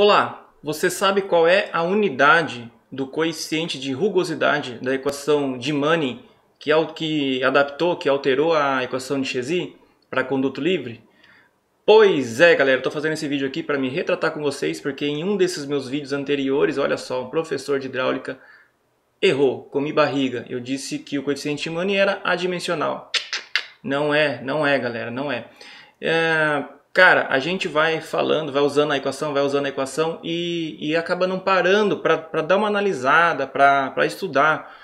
Olá, você sabe qual é a unidade do coeficiente de rugosidade da equação de Manning, que, que adaptou, que alterou a equação de Chesi para conduto livre? Pois é, galera, estou fazendo esse vídeo aqui para me retratar com vocês, porque em um desses meus vídeos anteriores, olha só, um professor de hidráulica errou, comi barriga. Eu disse que o coeficiente de Manning era adimensional. Não é, não é, galera, não é. é Cara, a gente vai falando, vai usando a equação, vai usando a equação e, e acaba não parando para dar uma analisada, para estudar.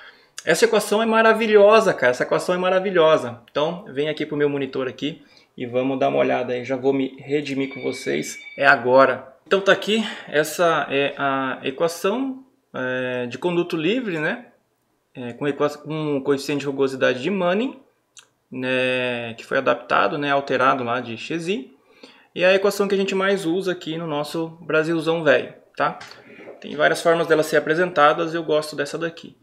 Essa equação é maravilhosa, cara. Essa equação é maravilhosa. Então, vem aqui para o meu monitor aqui e vamos dar uma olhada aí. Já vou me redimir com vocês. É agora. Então tá aqui, essa é a equação é, de conduto livre, né? É, com, equação, com coeficiente de rugosidade de Manning, né? que foi adaptado, né? alterado lá de xi. E é a equação que a gente mais usa aqui no nosso Brasilzão velho, tá? Tem várias formas dela ser apresentadas, eu gosto dessa daqui.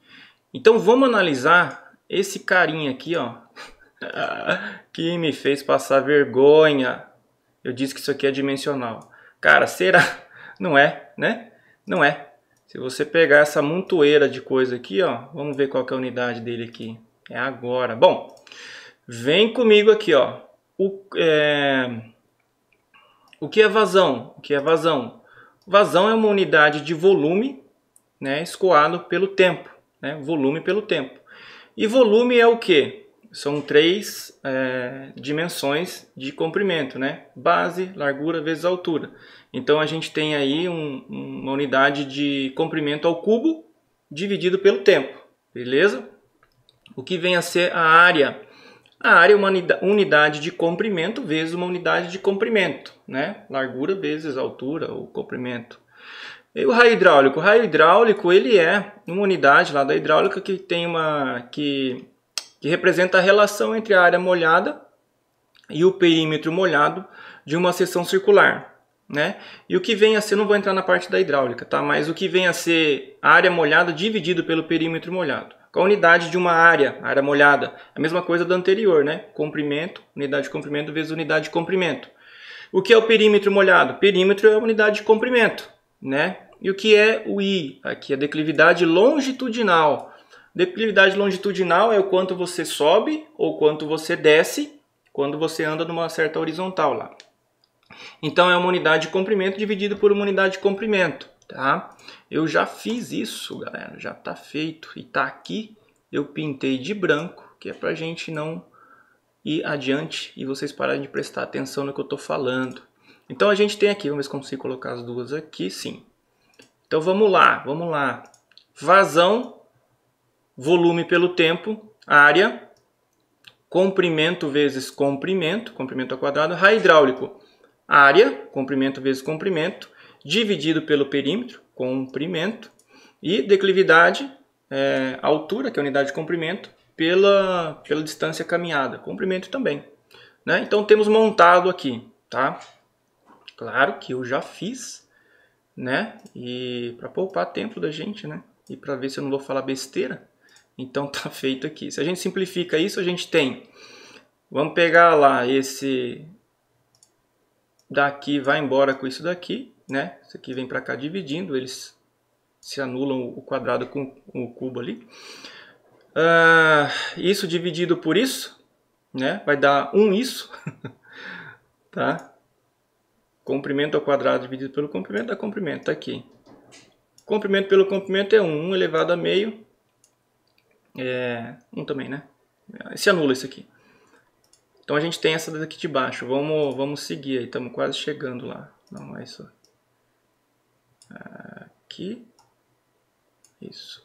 Então vamos analisar esse carinha aqui, ó, que me fez passar vergonha. Eu disse que isso aqui é dimensional. Cara, será? Não é, né? Não é. Se você pegar essa montoeira de coisa aqui, ó, vamos ver qual é a unidade dele aqui. É agora. Bom, vem comigo aqui, ó. O, é o que é vazão? O que é vazão? Vazão é uma unidade de volume né, escoado pelo tempo. Né, volume pelo tempo. E volume é o que? São três é, dimensões de comprimento, né? Base, largura vezes altura. Então a gente tem aí um, uma unidade de comprimento ao cubo dividido pelo tempo, beleza? O que vem a ser a área a área é uma unidade de comprimento vezes uma unidade de comprimento, né? Largura vezes altura ou comprimento. E o raio hidráulico? O raio hidráulico ele é uma unidade lá da hidráulica que tem uma que, que representa a relação entre a área molhada e o perímetro molhado de uma seção circular. Né? E o que vem a ser, não vou entrar na parte da hidráulica, tá? Mas o que vem a ser a área molhada dividido pelo perímetro molhado com a unidade de uma área, área molhada. A mesma coisa do anterior, né? Comprimento, unidade de comprimento vezes unidade de comprimento. O que é o perímetro molhado? Perímetro é a unidade de comprimento, né? E o que é o I? Aqui é a declividade longitudinal. Declividade longitudinal é o quanto você sobe ou quanto você desce quando você anda numa certa horizontal lá. Então é uma unidade de comprimento dividido por uma unidade de comprimento tá? Eu já fiz isso, galera, já tá feito e tá aqui. Eu pintei de branco, que é pra gente não ir adiante e vocês pararem de prestar atenção no que eu tô falando. Então a gente tem aqui, vamos ver se consigo colocar as duas aqui, sim. Então vamos lá, vamos lá. Vazão, volume pelo tempo, área, comprimento vezes comprimento, comprimento ao quadrado, raio hidráulico, área, comprimento vezes comprimento, dividido pelo perímetro, comprimento, e declividade, é, altura, que é a unidade de comprimento, pela, pela distância caminhada, comprimento também. Né? Então temos montado aqui, tá? Claro que eu já fiz, né? E para poupar tempo da gente, né? E para ver se eu não vou falar besteira, então tá feito aqui. Se a gente simplifica isso, a gente tem, vamos pegar lá esse daqui, vai embora com isso daqui, né? Isso aqui vem para cá dividindo, eles se anulam o quadrado com o cubo ali. Uh, isso dividido por isso, né? Vai dar 1 um isso, tá? Comprimento ao quadrado dividido pelo comprimento dá comprimento, tá aqui. Comprimento pelo comprimento é 1, um, 1 elevado a meio, é 1 um também, né? Se anula isso aqui. Então a gente tem essa daqui de baixo, vamos, vamos seguir aí, estamos quase chegando lá. Não, é isso Aqui. Isso.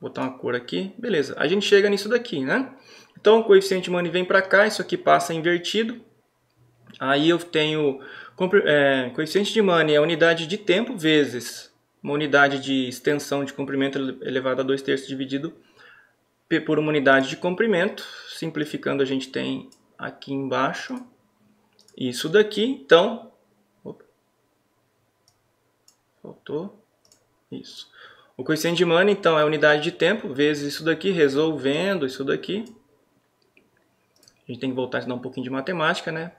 Botar uma cor aqui. Beleza. A gente chega nisso daqui, né? Então, o coeficiente money vem para cá. Isso aqui passa invertido. Aí eu tenho é, coeficiente de money é a unidade de tempo vezes uma unidade de extensão de comprimento elevado a 2 terços dividido por uma unidade de comprimento. Simplificando, a gente tem aqui embaixo isso daqui. Então, voltou Isso. O coeficiente de Mann, então, é a unidade de tempo, vezes isso daqui, resolvendo isso daqui. A gente tem que voltar a estudar um pouquinho de matemática, né?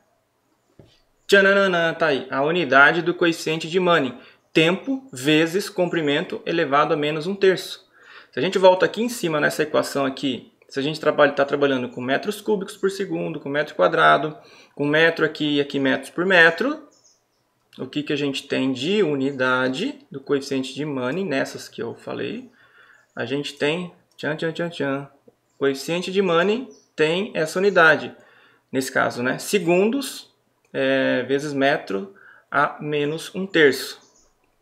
Tchananana, tá aí. A unidade do coeficiente de Mann. Tempo vezes comprimento elevado a menos um terço. Se a gente volta aqui em cima nessa equação aqui, se a gente está trabalha, tá trabalhando com metros cúbicos por segundo, com metro quadrado, com metro aqui e aqui metros por metro, o que, que a gente tem de unidade do coeficiente de Manning, nessas que eu falei, a gente tem, tchan, tchan, tchan, tchan, o coeficiente de Manning tem essa unidade, nesse caso, né, segundos é, vezes metro a menos um terço.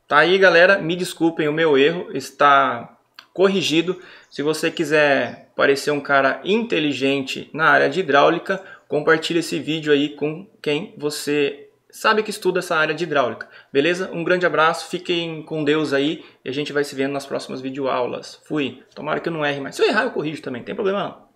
Tá aí, galera, me desculpem o meu erro, está corrigido. Se você quiser parecer um cara inteligente na área de hidráulica, compartilhe esse vídeo aí com quem você sabe que estuda essa área de hidráulica. Beleza? Um grande abraço, fiquem com Deus aí e a gente vai se vendo nas próximas videoaulas. Fui. Tomara que eu não erre mais. Se eu errar, eu corrijo também, não tem problema não.